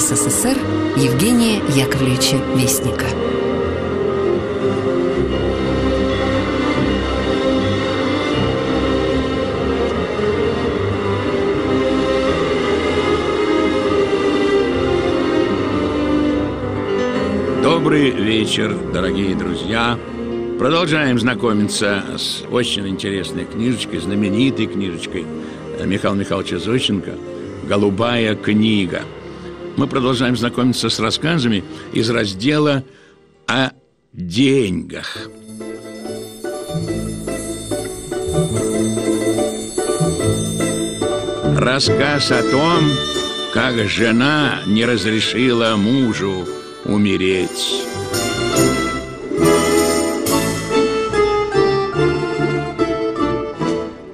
СССР Евгения Яковлевича Вестника. Добрый вечер, дорогие друзья! Продолжаем знакомиться с очень интересной книжечкой, знаменитой книжечкой Михаила Михайловича Зощенко «Голубая книга» мы продолжаем знакомиться с рассказами из раздела о деньгах. Рассказ о том, как жена не разрешила мужу умереть.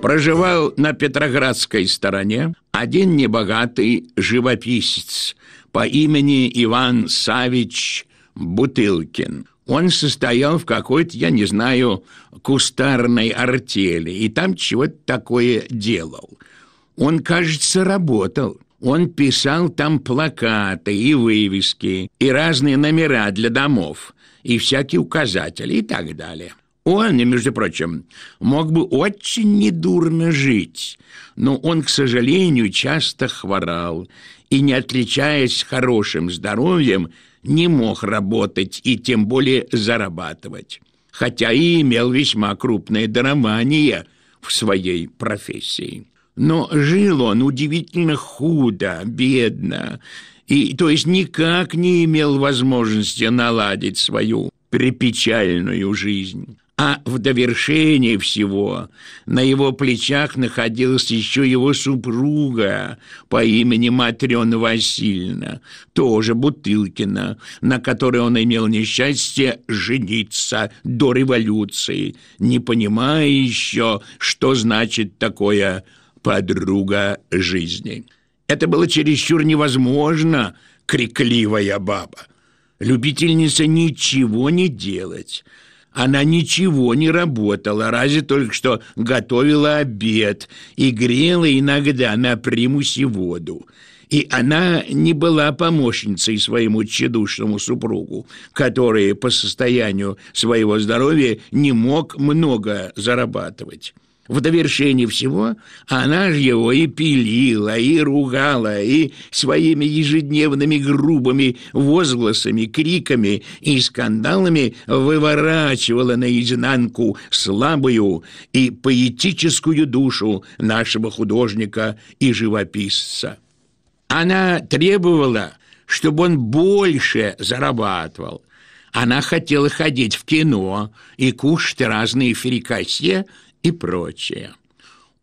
Проживал на Петроградской стороне один небогатый живописец – по имени Иван Савич Бутылкин. Он состоял в какой-то, я не знаю, кустарной артели, и там чего-то такое делал. Он, кажется, работал. Он писал там плакаты и вывески, и разные номера для домов, и всякие указатели и так далее. Он, между прочим, мог бы очень недурно жить, но он, к сожалению, часто хворал и, не отличаясь хорошим здоровьем, не мог работать и тем более зарабатывать, хотя и имел весьма крупное дарование в своей профессии. Но жил он удивительно худо, бедно, и, то есть, никак не имел возможности наладить свою припечальную жизнь. А в довершение всего на его плечах находилась еще его супруга по имени Матрена Васильевна, тоже Бутылкина, на которой он имел несчастье жениться до революции, не понимая еще, что значит такое «подруга жизни». Это было чересчур невозможно, крикливая баба. Любительница ничего не делать – она ничего не работала, разве только что готовила обед и грела иногда на примусе воду. И она не была помощницей своему тщедушному супругу, который по состоянию своего здоровья не мог много зарабатывать. В довершении всего а она же его и пилила, и ругала, и своими ежедневными грубыми возгласами, криками и скандалами выворачивала наизнанку слабую и поэтическую душу нашего художника и живописца. Она требовала, чтобы он больше зарабатывал. Она хотела ходить в кино и кушать разные фрикасе – и прочее.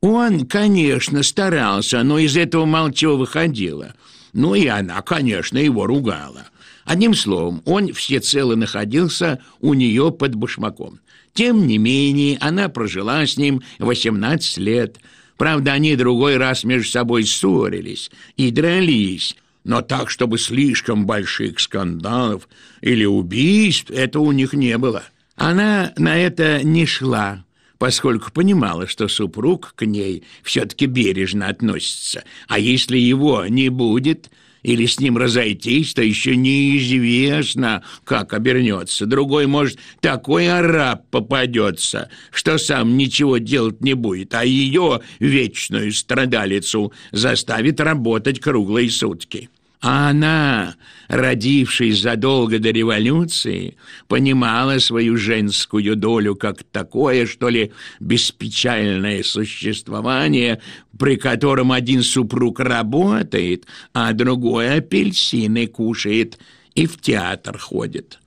Он, конечно, старался, но из этого молча выходило. Ну и она, конечно, его ругала. Одним словом, он всецело находился у нее под башмаком. Тем не менее, она прожила с ним 18 лет. Правда, они другой раз между собой ссорились и дрались, но так, чтобы слишком больших скандалов или убийств, это у них не было. Она на это не шла поскольку понимала, что супруг к ней все-таки бережно относится, а если его не будет или с ним разойтись, то еще неизвестно, как обернется. Другой, может, такой араб попадется, что сам ничего делать не будет, а ее вечную страдалицу заставит работать круглые сутки. А она, родившись задолго до революции, понимала свою женскую долю как такое, что ли, беспечальное существование, при котором один супруг работает, а другой апельсины кушает и в театр ходит.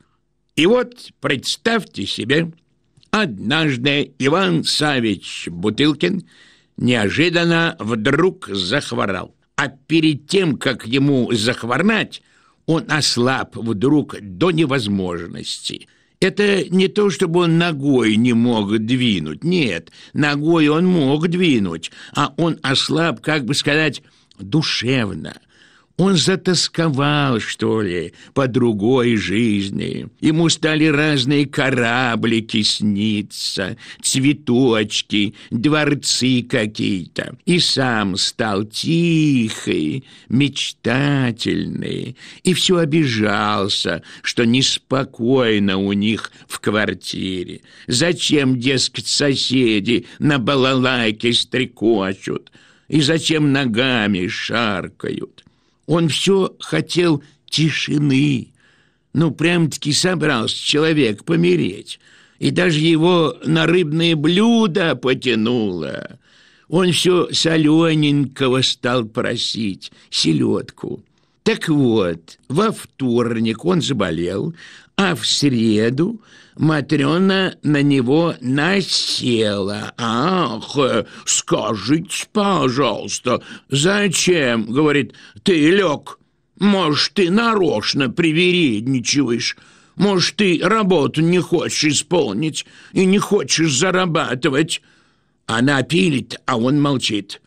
И вот представьте себе, однажды Иван Савич Бутылкин неожиданно вдруг захворал а перед тем, как ему захворнать, он ослаб вдруг до невозможности. Это не то, чтобы он ногой не мог двинуть, нет, ногой он мог двинуть, а он ослаб, как бы сказать, душевно – он затасковал, что ли, по другой жизни. Ему стали разные кораблики сниться, цветочки, дворцы какие-то. И сам стал тихий, мечтательный, и все обижался, что неспокойно у них в квартире. Зачем, дескать, соседи на балалайке стрекочут? И зачем ногами шаркают? Он все хотел тишины. Ну, прям-таки собрался человек помереть. И даже его на рыбные блюда потянуло. Он все солененького стал просить, селедку. Так вот, во вторник он заболел, а в среду Матрена на него насела. «Ах, скажите, пожалуйста, зачем, — говорит, — ты лег? Может, ты нарочно привередничаешь?» Может, ты работу не хочешь исполнить и не хочешь зарабатывать?» Она пилит, а он молчит.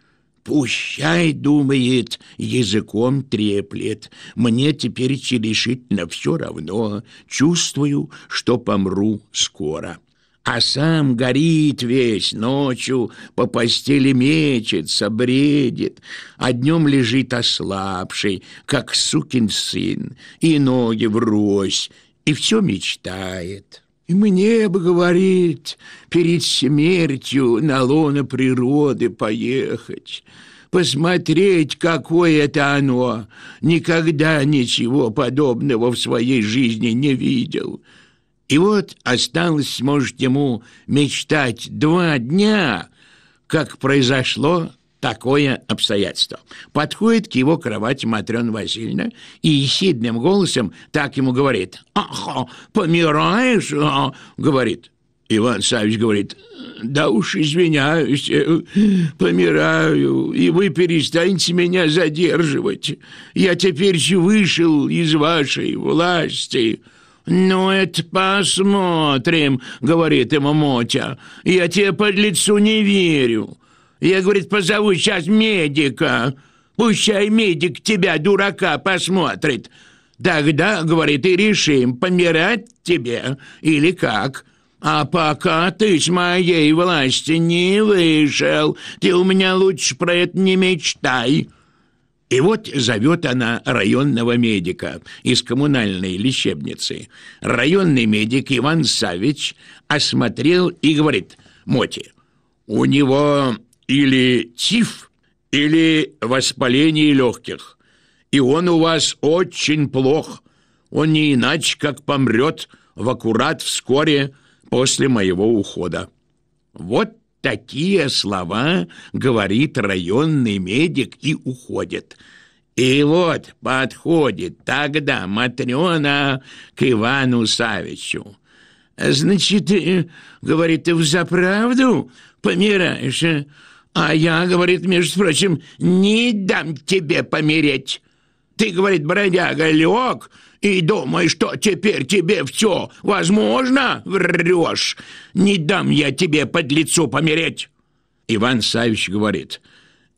Пущай, думает, языком треплет. Мне теперь решительно все равно. Чувствую, что помру скоро. А сам горит весь ночью, по постели мечется, бредит, а днем лежит ослабший, как сукин сын, и ноги врозь, и все мечтает». И мне бы, говорит, перед смертью на лоно природы поехать, посмотреть, какое это оно. Никогда ничего подобного в своей жизни не видел. И вот осталось, может, ему мечтать два дня, как произошло такое обстоятельство. Подходит к его кровати Матрена Васильевна и ехидным голосом так ему говорит. «Ах, помираешь?» а — говорит. Иван Савич говорит, да уж извиняюсь, э, помираю, и вы перестаньте меня задерживать. Я теперь вышел из вашей власти. «Ну, это посмотрим», — говорит ему Мотя. «Я тебе под лицу не верю. Я, говорит, позову сейчас медика. Пущай медик тебя, дурака, посмотрит. Тогда, говорит, и решим, помирать тебе или как. А пока ты с моей власти не вышел, ты у меня лучше про это не мечтай». И вот зовет она районного медика из коммунальной лечебницы. Районный медик Иван Савич осмотрел и говорит, «Моти, у него или тиф, или воспаление легких. И он у вас очень плох. Он не иначе, как помрет в аккурат вскоре после моего ухода. Вот такие слова говорит районный медик и уходит. И вот подходит тогда Матрена к Ивану Савичу. «Значит, э, — говорит, — ты взаправду помираешь?» А я, говорит, между прочим, не дам тебе помереть. Ты, говорит, бродяга, лег и думаешь, что теперь тебе все возможно? Врешь. Не дам я тебе под лицо помереть. Иван Савич говорит,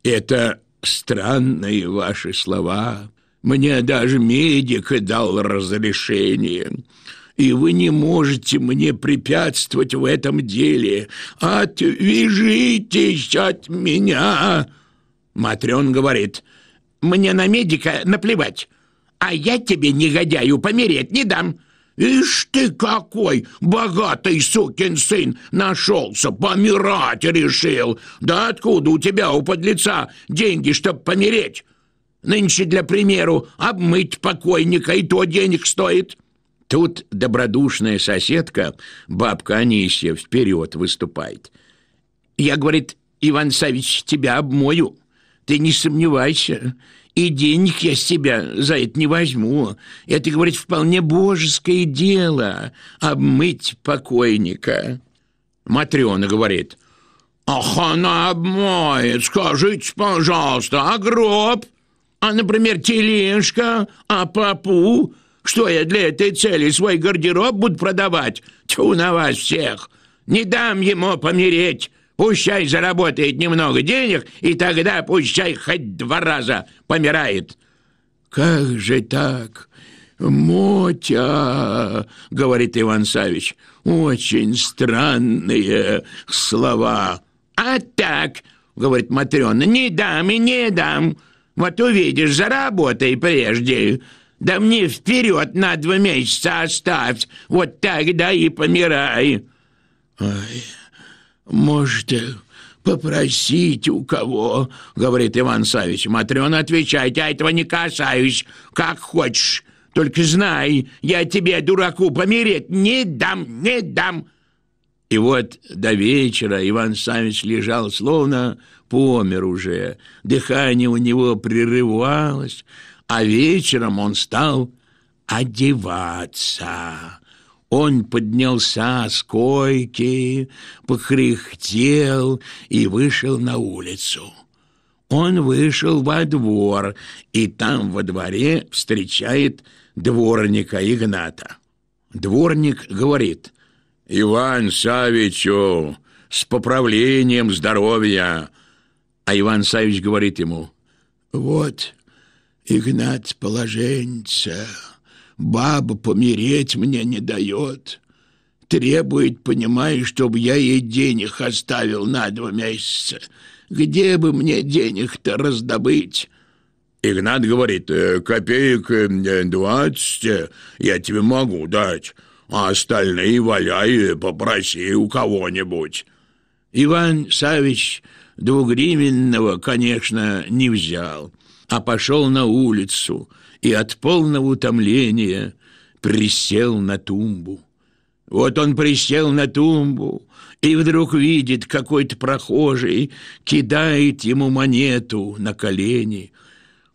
это странные ваши слова. Мне даже медик дал разрешение и вы не можете мне препятствовать в этом деле. Отвяжитесь от меня!» Матрен говорит, «Мне на медика наплевать, а я тебе, негодяю, помереть не дам». «Ишь ты какой! Богатый сукин сын нашелся, помирать решил! Да откуда у тебя, у подлеца, деньги, чтоб помереть? Нынче, для примеру, обмыть покойника и то денег стоит». Тут добродушная соседка, бабка Анисия, вперед выступает. «Я, — говорит, — Иван Савич, тебя обмою. Ты не сомневайся. И денег я с тебя за это не возьму. Это, — говорит, — вполне божеское дело — обмыть покойника». Матрена говорит, «Ах, она обмоет! Скажите, пожалуйста, а гроб? А, например, тележка? А попу?» Что я для этой цели свой гардероб буду продавать? Тьфу на вас всех! Не дам ему помереть! чай заработает немного денег, и тогда пусть чай хоть два раза помирает!» «Как же так? Мотя!» — говорит Иван Савич. «Очень странные слова!» «А так!» — говорит Матрёна. «Не дам и не дам!» Вот увидишь, заработай прежде. Да мне вперед на два месяца оставь, вот тогда и помирай. Ой, может, э, попросить у кого, говорит Иван Савич. Матрена отвечает, я этого не касаюсь, как хочешь. Только знай, я тебе, дураку, помереть не дам, не дам. И вот до вечера Иван Савич лежал, словно помер уже. Дыхание у него прерывалось, а вечером он стал одеваться. Он поднялся с койки, покряхтел и вышел на улицу. Он вышел во двор, и там во дворе встречает дворника Игната. Дворник говорит, «Иван Савичу, с поправлением здоровья!» А Иван Савич говорит ему, «Вот, Игнать положенца, баба помереть мне не дает. Требует, понимаешь, чтобы я ей денег оставил на два месяца. Где бы мне денег-то раздобыть?» Игнат говорит, «Э, «Копеек э, двадцать э, я тебе могу дать, а остальные валяй, попроси у кого-нибудь». Иван Савич двугривенного, конечно, не взял а пошел на улицу и от полного утомления присел на тумбу. Вот он присел на тумбу и вдруг видит какой-то прохожий, кидает ему монету на колени.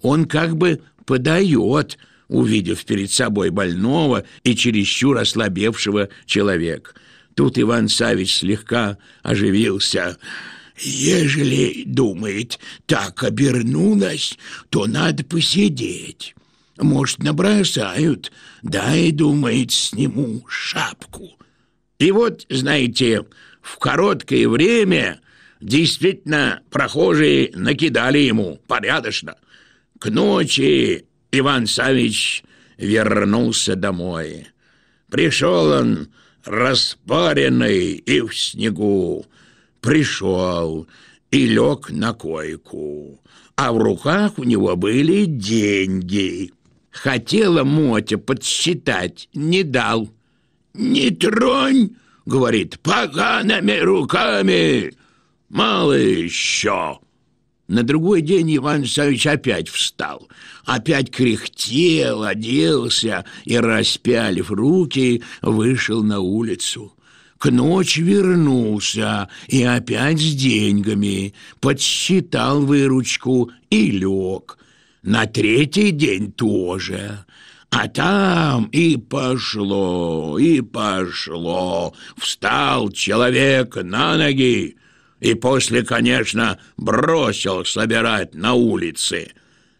Он как бы подает, увидев перед собой больного и чересчур ослабевшего человека. Тут Иван Савич слегка оживился – Ежели, думает, так обернулась, то надо посидеть. Может, набросают, да и, думает, сниму шапку. И вот, знаете, в короткое время действительно прохожие накидали ему порядочно. К ночи Иван Савич вернулся домой. Пришел он распаренный и в снегу, пришел и лег на койку, а в руках у него были деньги. Хотела Мотя подсчитать, не дал. «Не тронь!» — говорит, «погаными руками! Мало еще!» На другой день Иван Савич опять встал, опять кряхтел, оделся и, распялив руки, вышел на улицу. К ночи вернулся и опять с деньгами, подсчитал выручку и лег. На третий день тоже. А там и пошло, и пошло. Встал человек на ноги и после, конечно, бросил собирать на улице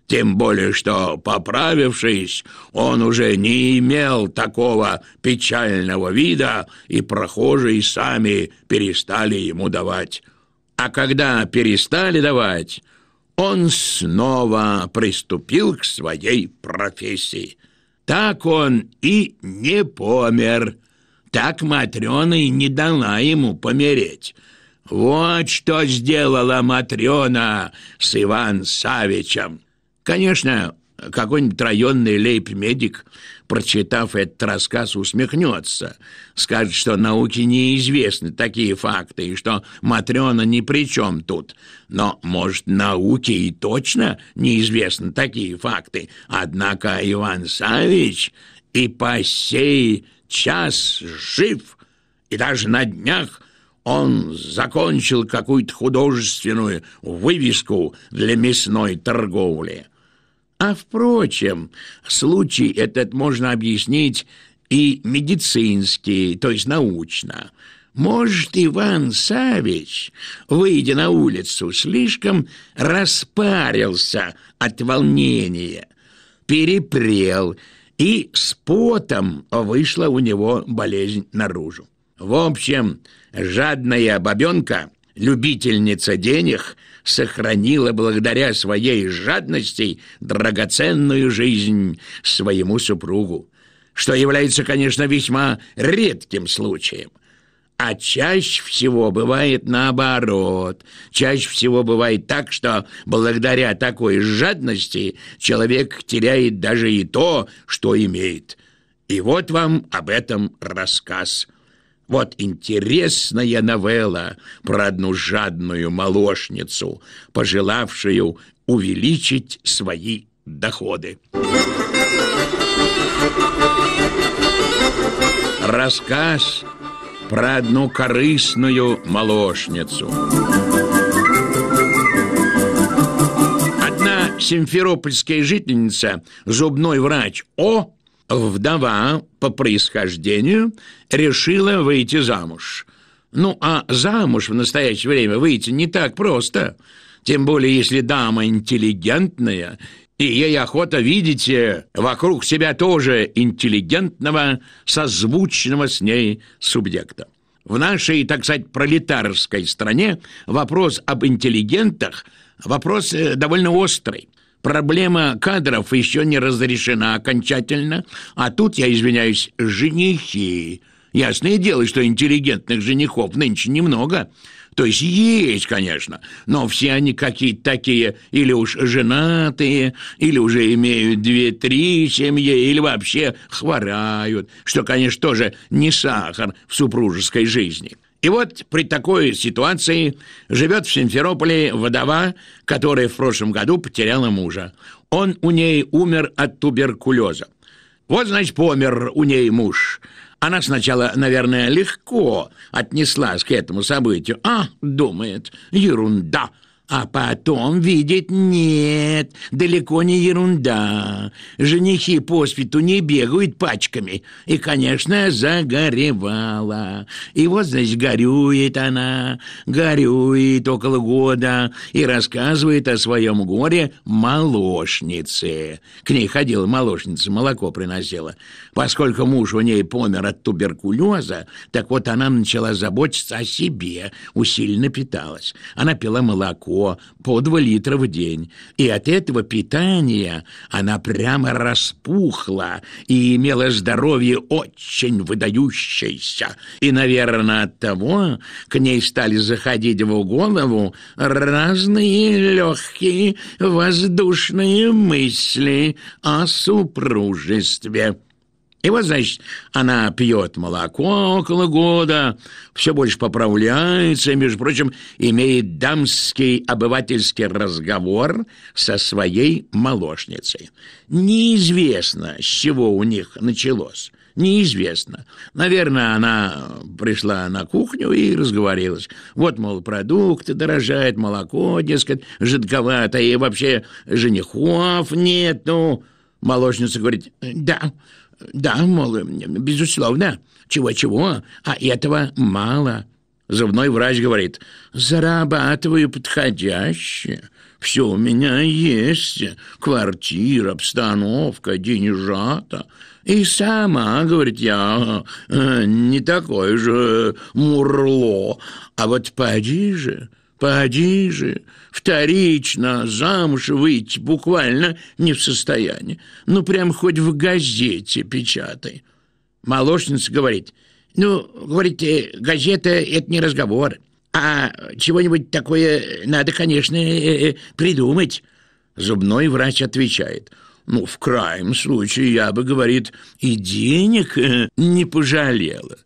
тем более что, поправившись, он уже не имел такого печального вида, и прохожие сами перестали ему давать. А когда перестали давать, он снова приступил к своей профессии. Так он и не помер. Так Матрёна и не дала ему помереть. Вот что сделала Матрёна с Иван Савичем. Конечно, какой-нибудь районный лейб-медик, прочитав этот рассказ, усмехнется, скажет, что науке неизвестны такие факты и что Матрена ни при чем тут. Но, может, науке и точно неизвестны такие факты. Однако Иван Савич и по сей час жив, и даже на днях он закончил какую-то художественную вывеску для мясной торговли. А впрочем, случай этот можно объяснить и медицинский, то есть научно. Может, Иван Савич, выйдя на улицу, слишком распарился от волнения, перепрел, и с потом вышла у него болезнь наружу. В общем, жадная бабенка, любительница денег – сохранила благодаря своей жадности драгоценную жизнь своему супругу, что является, конечно, весьма редким случаем. А чаще всего бывает наоборот. Чаще всего бывает так, что благодаря такой жадности человек теряет даже и то, что имеет. И вот вам об этом рассказ – вот интересная новелла про одну жадную молочницу, пожелавшую увеличить свои доходы. Рассказ про одну корыстную молочницу. Одна симферопольская жительница, зубной врач О, Вдова по происхождению решила выйти замуж. Ну, а замуж в настоящее время выйти не так просто, тем более если дама интеллигентная, и ей охота видеть вокруг себя тоже интеллигентного, созвучного с ней субъекта. В нашей, так сказать, пролетарской стране вопрос об интеллигентах – вопрос э, довольно острый. Проблема кадров еще не разрешена окончательно, а тут, я извиняюсь, женихи. Ясное дело, что интеллигентных женихов нынче немного. То есть есть, конечно, но все они какие-то такие или уж женатые, или уже имеют две-три семьи, или вообще хворают, что, конечно, тоже не сахар в супружеской жизни. И вот при такой ситуации живет в Симферополе водова, которая в прошлом году потеряла мужа. Он у ней умер от туберкулеза. Вот, значит, помер у ней муж. Она сначала, наверное, легко отнеслась к этому событию. А, думает, ерунда, а потом видит, нет, далеко не ерунда. Женихи по свету не бегают пачками. И, конечно, загоревала. И вот, значит, горюет она, горюет около года и рассказывает о своем горе молочнице. К ней ходила молочница, молоко приносила. Поскольку муж у ней помер от туберкулеза, так вот она начала заботиться о себе, усиленно питалась. Она пила молоко, молоко по 2 литра в день. И от этого питания она прямо распухла и имела здоровье очень выдающееся. И, наверное, от того к ней стали заходить в голову разные легкие воздушные мысли о супружестве. И вот, значит, она пьет молоко около года, все больше поправляется, и, между прочим, имеет дамский обывательский разговор со своей молочницей. Неизвестно, с чего у них началось. Неизвестно. Наверное, она пришла на кухню и разговорилась. Вот, мол, продукты дорожают, молоко, дескать, жидковато, и вообще женихов нет. Ну, молочница говорит, да, да, мол, безусловно, чего-чего, а этого мало. Зубной врач говорит, зарабатываю подходящее. Все у меня есть, квартира, обстановка, деньжата. И сама, говорит, я э, не такой же мурло, а вот поди же, Поди же, вторично замуж выйти буквально не в состоянии. Ну, прям хоть в газете печатай. Молочница говорит, ну, говорит, э, газета – это не разговор, а чего-нибудь такое надо, конечно, э, э, придумать. Зубной врач отвечает – ну, в крайнем случае, я бы, говорит, и денег не пожалела.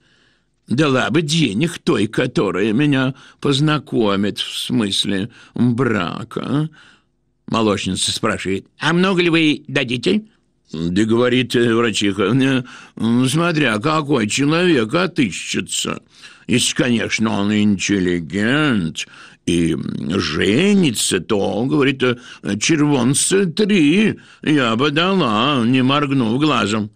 Дала бы денег той, которая меня познакомит в смысле брака. Молочница спрашивает, а много ли вы дадите? Да говорит э, врачиха, э, смотря какой человек отыщется. Если, конечно, он интеллигент и женится, то, говорит, э, червонцы три я бы дала, не моргнув глазом.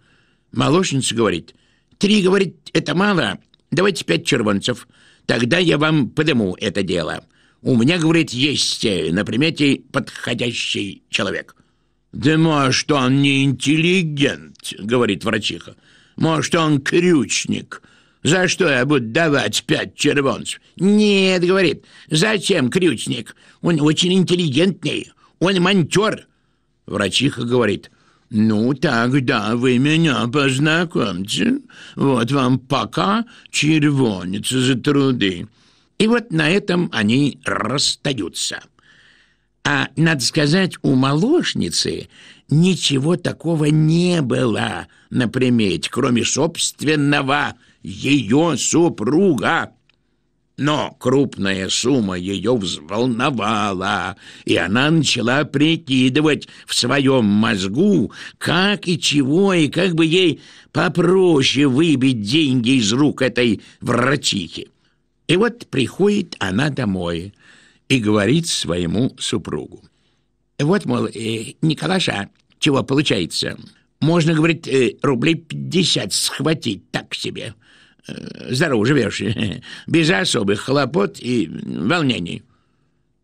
Молочница говорит, три, говорит, это мало, Давайте пять червонцев. Тогда я вам подыму это дело. У меня, говорит, есть э, на примете подходящий человек». «Да может, он не интеллигент», — говорит врачиха. «Может, он крючник». За что я буду давать пять червонцев? Нет, говорит, зачем крючник? Он очень интеллигентный, он монтер. Врачиха говорит, «Ну, тогда вы меня познакомьте. Вот вам пока червонец за труды». И вот на этом они расстаются. А, надо сказать, у молочницы ничего такого не было на примете, кроме собственного ее супруга. Но крупная сумма ее взволновала, и она начала прикидывать в своем мозгу, как и чего, и как бы ей попроще выбить деньги из рук этой врачихи. И вот приходит она домой и говорит своему супругу. Вот, мол, э, Николаша, чего получается? Можно, говорит, э, рублей пятьдесят схватить так себе – Э, здорово живешь, э, без особых хлопот и волнений.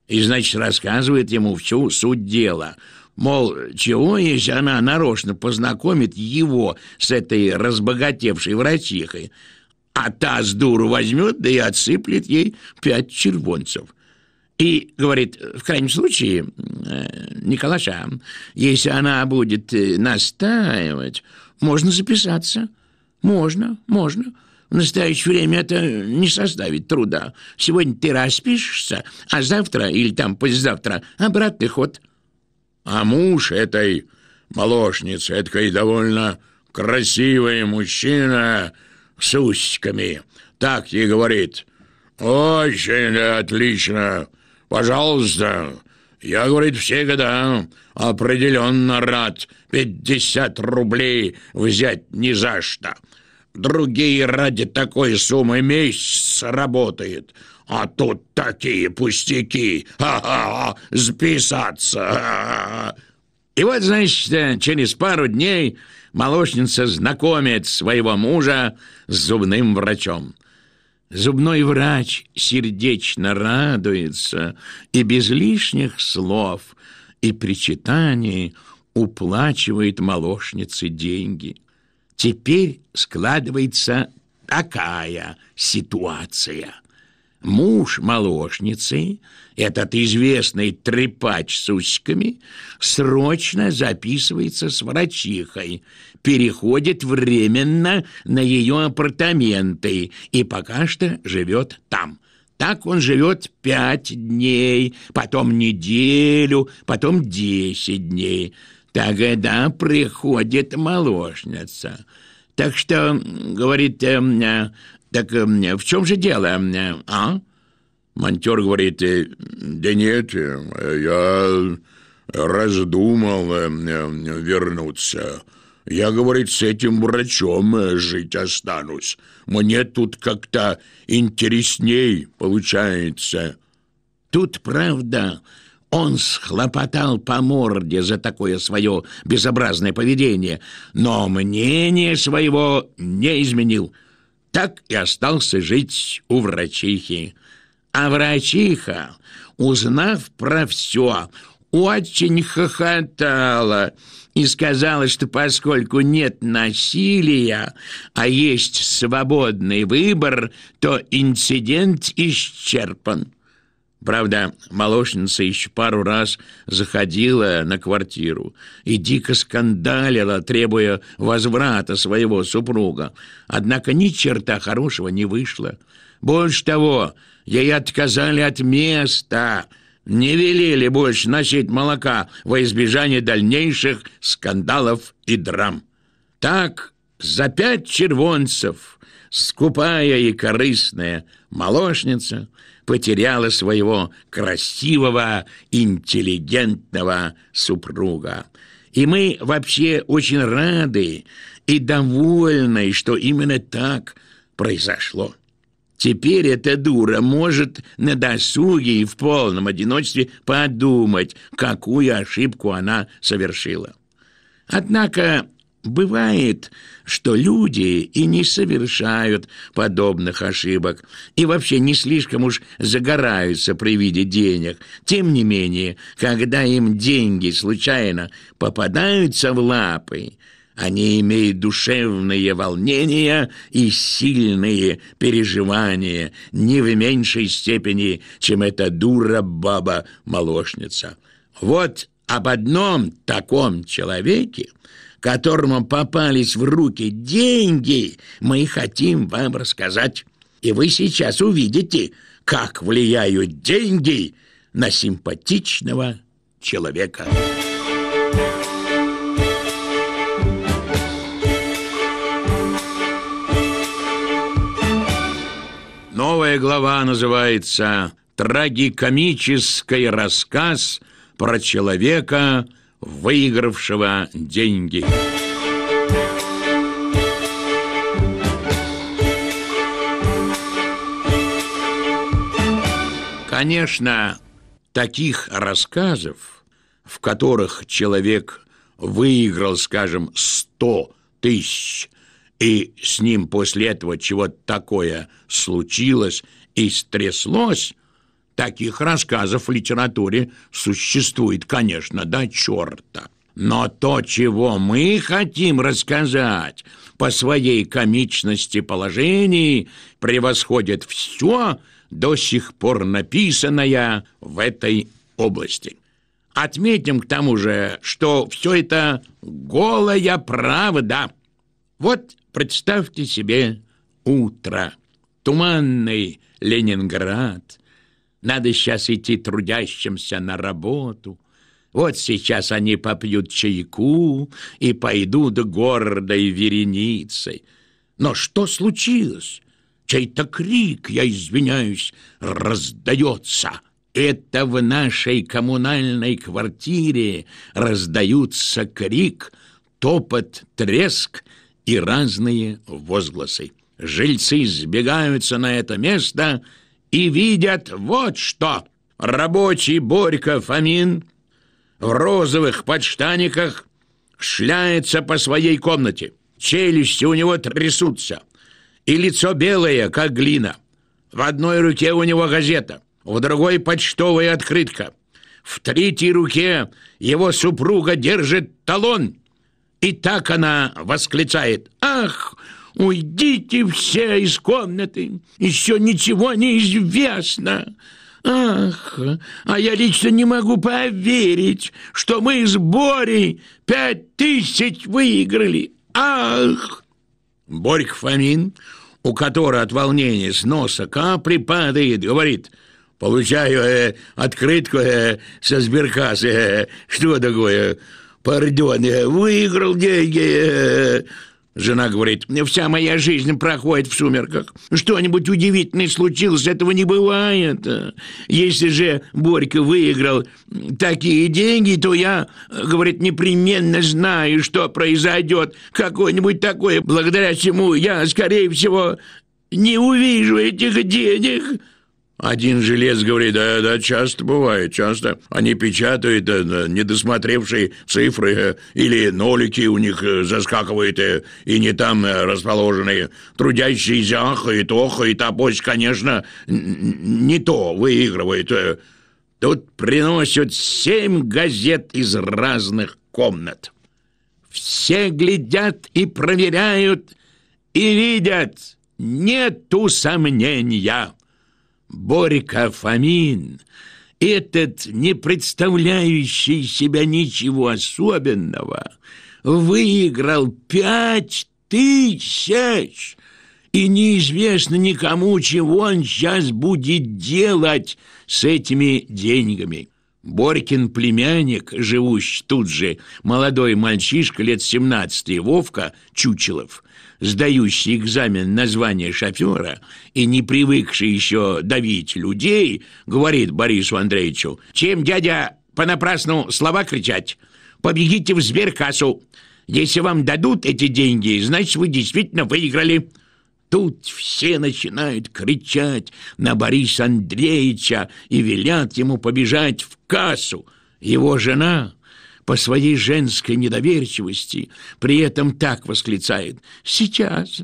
И, значит, рассказывает ему всю суть дела. Мол, чего, если она нарочно познакомит его с этой разбогатевшей врачихой, а та с дуру возьмет, да и отсыплет ей пять червонцев. И, говорит, в крайнем случае, э, Николаша, если она будет настаивать, можно записаться. Можно, можно. В настоящее время это не составит труда. Сегодня ты распишешься, а завтра или там послезавтра обратный ход. А муж этой молочницы, эдакой довольно красивый мужчина с усиками, так ей говорит. «Очень отлично! Пожалуйста!» Я, говорит, всегда определенно рад пятьдесят рублей взять ни за что. Другие ради такой суммы месяц работает, А тут такие пустяки. ха ха списаться. И вот, значит, через пару дней молочница знакомит своего мужа с зубным врачом. Зубной врач сердечно радуется и без лишних слов и причитаний уплачивает молочнице деньги – Теперь складывается такая ситуация. Муж молочницы, этот известный трепач с усиками, срочно записывается с врачихой, переходит временно на ее апартаменты и пока что живет там. Так он живет пять дней, потом неделю, потом десять дней – когда приходит молочница. Так что, говорит, э, э так э, в чем же дело, э, а? Монтер говорит, э, да нет, э, я раздумал вернуться. Я, говорит, с этим врачом жить останусь. Мне тут как-то интересней получается. Тут правда... Он схлопотал по морде за такое свое безобразное поведение, но мнение своего не изменил. Так и остался жить у врачихи. А врачиха, узнав про все, очень хохотала и сказала, что поскольку нет насилия, а есть свободный выбор, то инцидент исчерпан. Правда, молочница еще пару раз заходила на квартиру и дико скандалила, требуя возврата своего супруга. Однако ни черта хорошего не вышло. Больше того, ей отказали от места, не велели больше носить молока во избежание дальнейших скандалов и драм. Так за пять червонцев, скупая и корыстная молочница – потеряла своего красивого, интеллигентного супруга. И мы вообще очень рады и довольны, что именно так произошло. Теперь эта дура может на досуге и в полном одиночестве подумать, какую ошибку она совершила. Однако бывает, что люди и не совершают подобных ошибок, и вообще не слишком уж загораются при виде денег. Тем не менее, когда им деньги случайно попадаются в лапы, они имеют душевные волнения и сильные переживания, не в меньшей степени, чем эта дура-баба-молошница. Вот об одном таком человеке которому попались в руки деньги, мы хотим вам рассказать. И вы сейчас увидите, как влияют деньги на симпатичного человека. Новая глава называется «Трагикомический рассказ про человека, выигравшего деньги. Конечно, таких рассказов, в которых человек выиграл, скажем, 100 тысяч, и с ним после этого чего-то такое случилось и стряслось, Таких рассказов в литературе существует, конечно, до черта. Но то, чего мы хотим рассказать по своей комичности положений, превосходит все до сих пор написанное в этой области. Отметим к тому же, что все это голая правда. Вот представьте себе утро. Туманный Ленинград – надо сейчас идти трудящимся на работу. Вот сейчас они попьют чайку и пойдут гордой вереницей. Но что случилось? Чей-то крик, я извиняюсь, раздается. Это в нашей коммунальной квартире раздаются крик, топот, треск и разные возгласы. Жильцы сбегаются на это место — и видят вот что. Рабочий Борька Фомин в розовых подштаниках шляется по своей комнате. Челюсти у него трясутся, и лицо белое, как глина. В одной руке у него газета, в другой почтовая открытка. В третьей руке его супруга держит талон. И так она восклицает. «Ах, Уйдите все из комнаты, еще ничего не известно. Ах, а я лично не могу поверить, что мы с Борей пять тысяч выиграли. Ах! Борьк Фомин, у которого от волнения с носа капли падает, говорит, получаю э, открытку э, со сберкассы, э, что такое, пардон, э, выиграл деньги, э, Жена говорит, вся моя жизнь проходит в сумерках. Что-нибудь удивительное случилось, этого не бывает. Если же Борька выиграл такие деньги, то я, говорит, непременно знаю, что произойдет. Какое-нибудь такое, благодаря чему я, скорее всего, не увижу этих денег». Один жилец говорит, да, да, часто бывает, часто. Они печатают э, недосмотревшие цифры э, или нолики у них э, заскакивают и не там расположенные. Трудящиеся ахает, охает, а пусть, конечно, не то выигрывает. Тут приносят семь газет из разных комнат. Все глядят и проверяют, и видят, нету сомнения. Борька Фомин, этот, не представляющий себя ничего особенного, выиграл пять тысяч, и неизвестно никому, чего он сейчас будет делать с этими деньгами. Борькин племянник, живущий тут же, молодой мальчишка лет 17, Вовка Чучелов, сдающий экзамен на звание шофера и не привыкший еще давить людей, говорит Борису Андреевичу, чем дядя понапрасну слова кричать, побегите в сберкассу. Если вам дадут эти деньги, значит, вы действительно выиграли. Тут все начинают кричать на Бориса Андреевича и велят ему побежать в кассу. Его жена по своей женской недоверчивости, при этом так восклицает «Сейчас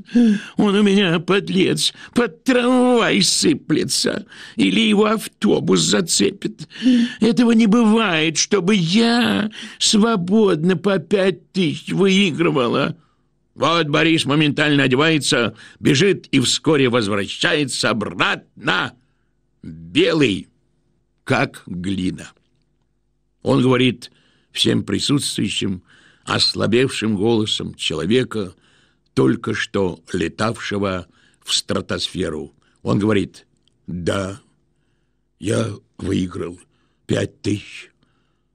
он у меня, подлец, под трамвай сыплется или его автобус зацепит. Этого не бывает, чтобы я свободно по пять тысяч выигрывала». Вот Борис моментально одевается, бежит и вскоре возвращается обратно. Белый, как глина. Он говорит всем присутствующим ослабевшим голосом человека, только что летавшего в стратосферу. Он говорит «Да, я выиграл пять тысяч.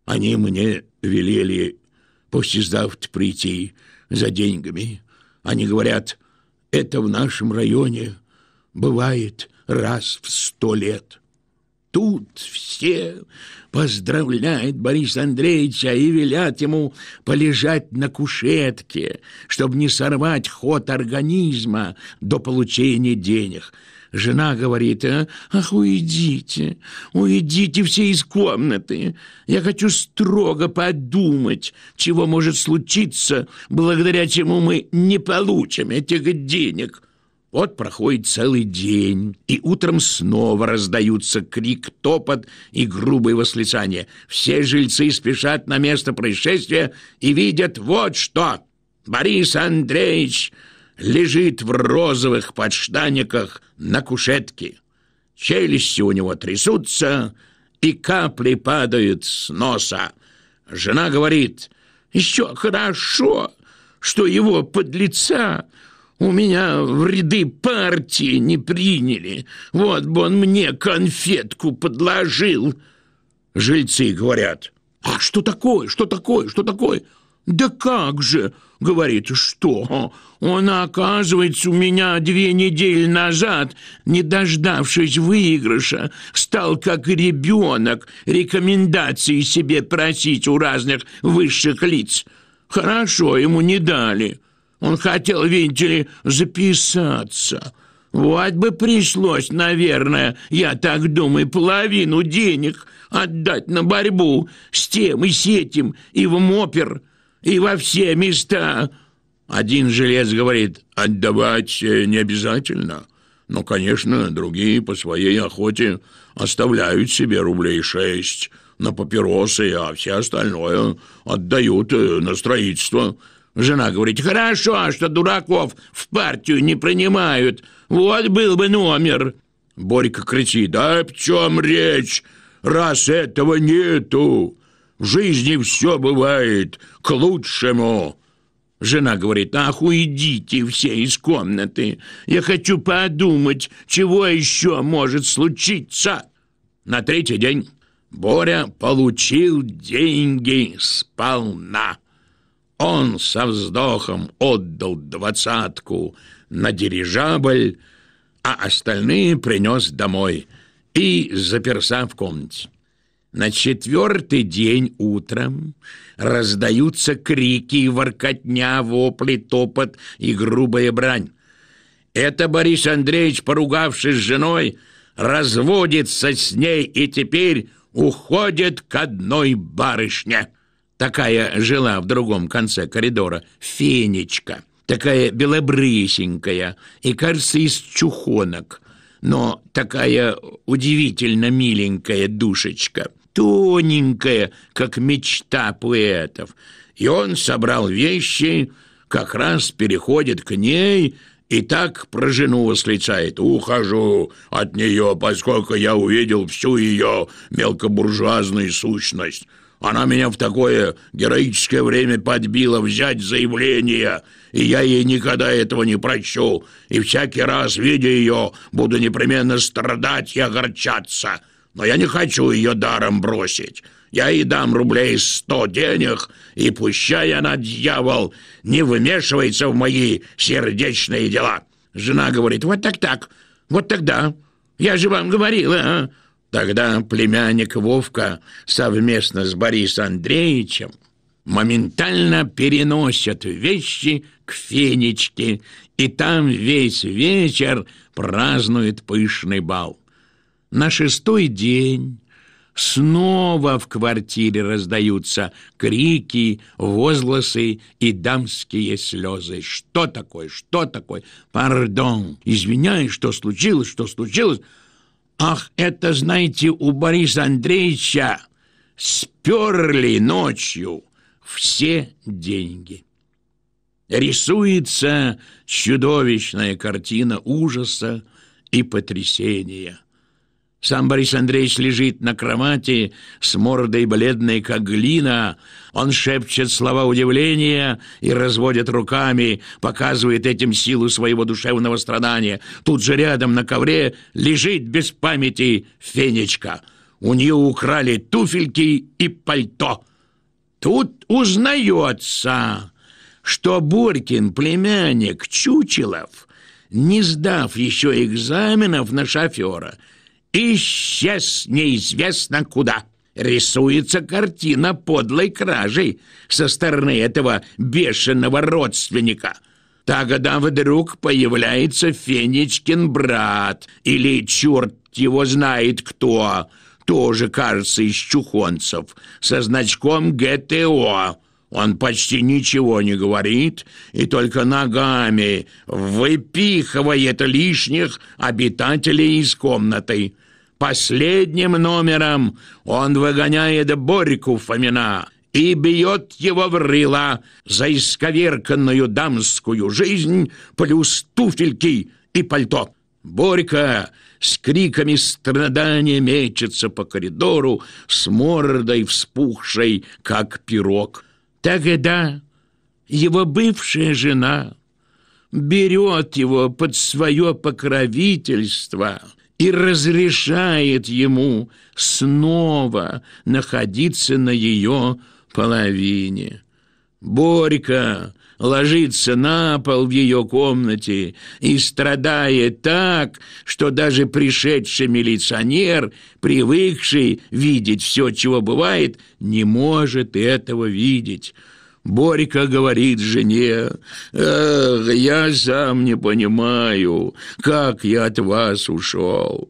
Они мне велели послезавтра прийти за деньгами. Они говорят, это в нашем районе бывает раз в сто лет тут все поздравляют Бориса Андреевича и велят ему полежать на кушетке, чтобы не сорвать ход организма до получения денег. Жена говорит, «А? ах, уйдите, уйдите все из комнаты. Я хочу строго подумать, чего может случиться, благодаря чему мы не получим этих денег. Вот проходит целый день, и утром снова раздаются крик, топот и грубые восклицания. Все жильцы спешат на место происшествия и видят вот что. Борис Андреевич лежит в розовых подштаниках на кушетке. Челюсти у него трясутся, и капли падают с носа. Жена говорит, «Еще хорошо, что его под лица у меня в ряды партии не приняли. Вот бы он мне конфетку подложил. Жильцы говорят, а что такое, что такое, что такое? Да как же, говорит, что? Он, оказывается, у меня две недели назад, не дождавшись выигрыша, стал как ребенок рекомендации себе просить у разных высших лиц. Хорошо, ему не дали». Он хотел, видите ли, записаться. Вот бы пришлось, наверное, я так думаю, половину денег отдать на борьбу с тем и с этим, и в мопер, и во все места. Один желез говорит, отдавать э, не обязательно. Но, конечно, другие по своей охоте оставляют себе рублей шесть на папиросы, а все остальное отдают э, на строительство. Жена говорит, хорошо, что дураков в партию не принимают. Вот был бы номер. Борька кричит, да о чем речь, раз этого нету? В жизни все бывает к лучшему. Жена говорит, ах, уйдите все из комнаты. Я хочу подумать, чего еще может случиться. На третий день Боря получил деньги сполна. Он со вздохом отдал двадцатку на дирижабль, а остальные принес домой и заперся в комнате. На четвертый день утром раздаются крики, воркотня, вопли, топот и грубая брань. Это Борис Андреевич, поругавшись с женой, разводится с ней и теперь уходит к одной барышне. Такая жила в другом конце коридора, фенечка, такая белобрысенькая и, кажется, из чухонок, но такая удивительно миленькая душечка, тоненькая, как мечта поэтов. И он собрал вещи, как раз переходит к ней и так про жену восклицает. «Ухожу от нее, поскольку я увидел всю ее мелкобуржуазную сущность. Она меня в такое героическое время подбила взять заявление, и я ей никогда этого не прощу, и всякий раз, видя ее, буду непременно страдать и огорчаться. Но я не хочу ее даром бросить. Я ей дам рублей сто денег, и пущай она, дьявол, не вмешивается в мои сердечные дела». Жена говорит, «Вот так-так, вот тогда. Я же вам говорила, а?» Тогда племянник Вовка совместно с Борисом Андреевичем моментально переносят вещи к фенечке, и там весь вечер празднует пышный бал. На шестой день снова в квартире раздаются крики, возгласы и дамские слезы. Что такое? Что такое? Пардон! Извиняюсь, что случилось? Что случилось? Ах, это, знаете, у Бориса Андреевича сперли ночью все деньги. Рисуется чудовищная картина ужаса и потрясения – сам Борис Андреевич лежит на кровати с мордой бледной, как глина. Он шепчет слова удивления и разводит руками, показывает этим силу своего душевного страдания. Тут же рядом на ковре лежит без памяти Фенечка. У нее украли туфельки и пальто. Тут узнается, что Буркин, племянник Чучелов, не сдав еще экзаменов на шофера – Исчез неизвестно куда. Рисуется картина подлой кражи со стороны этого бешеного родственника. Тогда вдруг появляется Фенечкин брат или черт его знает кто, тоже, кажется, из чухонцев, со значком ГТО. Он почти ничего не говорит и только ногами выпихивает лишних обитателей из комнаты. Последним номером он выгоняет Борику Фомина и бьет его в рыло за исковерканную дамскую жизнь плюс туфельки и пальто. Борька с криками страдания мечется по коридору с мордой вспухшей, как пирог. Тогда его бывшая жена берет его под свое покровительство — и разрешает ему снова находиться на ее половине. Борька ложится на пол в ее комнате и страдает так, что даже пришедший милиционер, привыкший видеть все, чего бывает, не может этого видеть. Борька говорит жене, «Эх, я сам не понимаю, как я от вас ушел.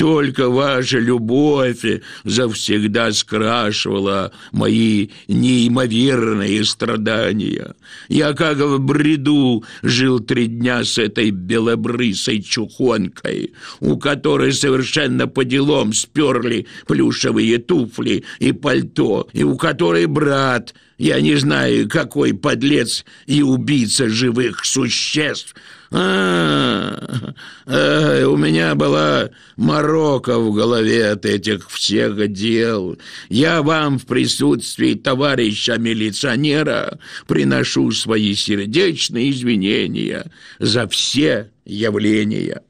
Только ваша любовь завсегда скрашивала мои неимоверные страдания. Я как в бреду жил три дня с этой белобрысой чухонкой, у которой совершенно по делам сперли плюшевые туфли и пальто, и у которой брат, я не знаю, какой подлец и убийца живых существ – а, э, у меня была морока в голове от этих всех дел. Я вам в присутствии товарища милиционера приношу свои сердечные извинения за все явления.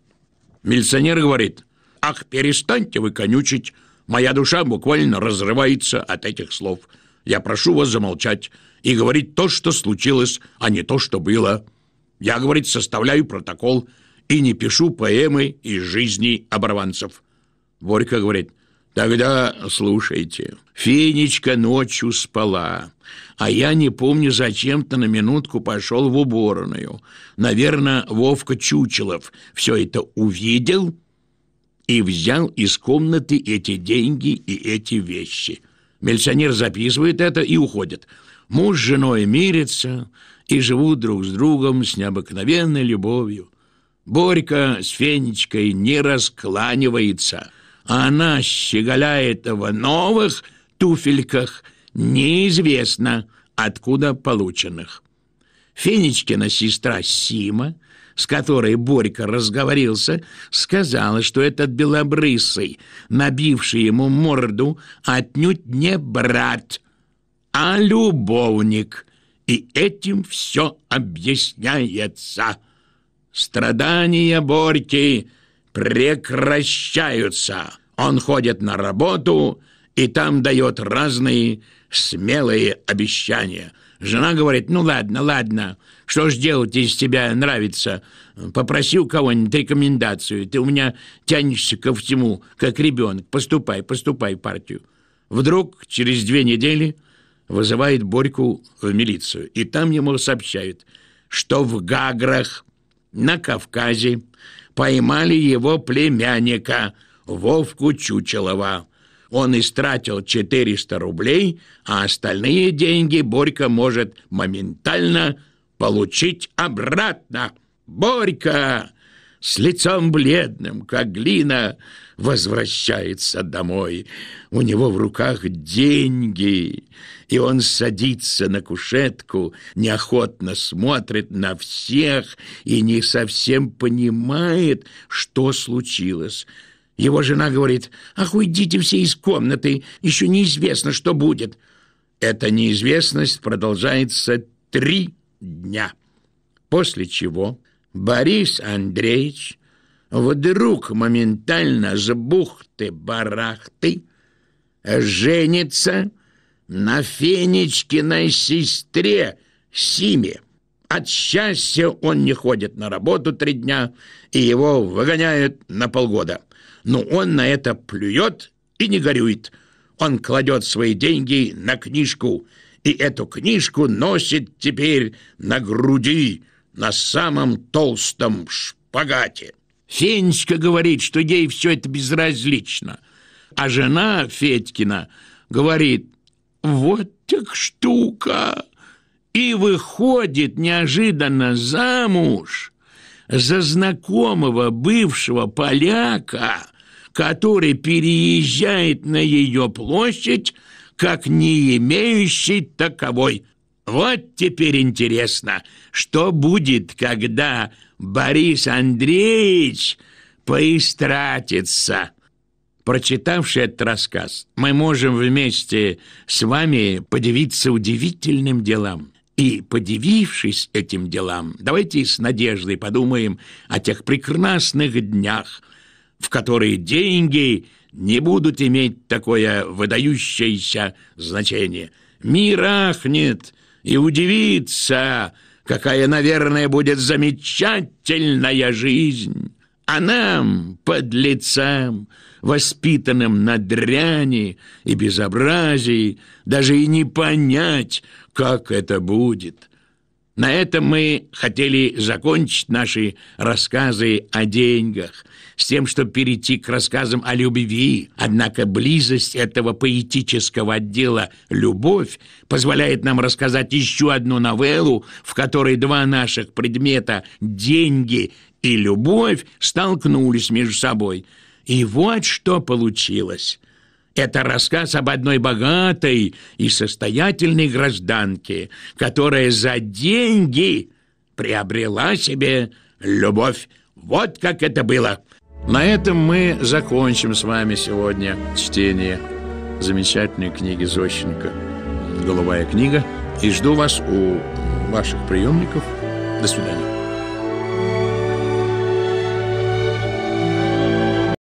Милиционер говорит, ах, перестаньте вы конючить, моя душа буквально разрывается от этих слов. Я прошу вас замолчать и говорить то, что случилось, а не то, что было. Я, говорит, составляю протокол и не пишу поэмы из жизни оборванцев. Борька говорит, тогда слушайте. Фенечка ночью спала, а я не помню, зачем-то на минутку пошел в уборную. Наверное, Вовка Чучелов все это увидел и взял из комнаты эти деньги и эти вещи. Милиционер записывает это и уходит. Муж с женой мирится, и живут друг с другом с необыкновенной любовью. Борька с Фенечкой не раскланивается, а она щеголяет в новых туфельках, неизвестно откуда полученных. Фенечкина сестра Сима, с которой Борька разговорился, сказала, что этот белобрысый, набивший ему морду, отнюдь не брат, а любовник – и этим все объясняется. Страдания Борьки прекращаются. Он ходит на работу и там дает разные смелые обещания. Жена говорит, ну ладно, ладно, что ж делать, если тебя нравится? Попроси у кого-нибудь рекомендацию, ты у меня тянешься ко всему, как ребенок, поступай, поступай в партию. Вдруг через две недели – вызывает Борьку в милицию, и там ему сообщают, что в Гаграх на Кавказе поймали его племянника Вовку Чучелова. Он истратил 400 рублей, а остальные деньги Борька может моментально получить обратно. Борька с лицом бледным, как глина, возвращается домой. У него в руках деньги — и он садится на кушетку, неохотно смотрит на всех и не совсем понимает, что случилось. Его жена говорит, «Ах, уйдите все из комнаты, еще неизвестно, что будет». Эта неизвестность продолжается три дня, после чего Борис Андреевич вдруг моментально с бухты-барахты женится на Фенечкиной сестре Симе. От счастья он не ходит на работу три дня, и его выгоняют на полгода. Но он на это плюет и не горюет. Он кладет свои деньги на книжку, и эту книжку носит теперь на груди, на самом толстом шпагате. Фенечка говорит, что ей все это безразлично, а жена Федькина говорит – вот так штука! И выходит неожиданно замуж за знакомого бывшего поляка, который переезжает на ее площадь, как не имеющий таковой. Вот теперь интересно, что будет, когда Борис Андреевич поистратится» прочитавший этот рассказ, мы можем вместе с вами подивиться удивительным делам. И, подивившись этим делам, давайте с надеждой подумаем о тех прекрасных днях, в которые деньги не будут иметь такое выдающееся значение. Мир ахнет и удивится, какая, наверное, будет замечательная жизнь». А нам, под лицам, воспитанным на дряни и безобразии, даже и не понять, как это будет. На этом мы хотели закончить наши рассказы о деньгах, с тем, чтобы перейти к рассказам о любви. Однако близость этого поэтического отдела «Любовь» позволяет нам рассказать еще одну новеллу, в которой два наших предмета – деньги и любовь столкнулись между собой. И вот что получилось. Это рассказ об одной богатой и состоятельной гражданке, которая за деньги приобрела себе любовь. Вот как это было. На этом мы закончим с вами сегодня чтение замечательной книги Зощенко «Голубая книга». И жду вас у ваших приемников. До свидания.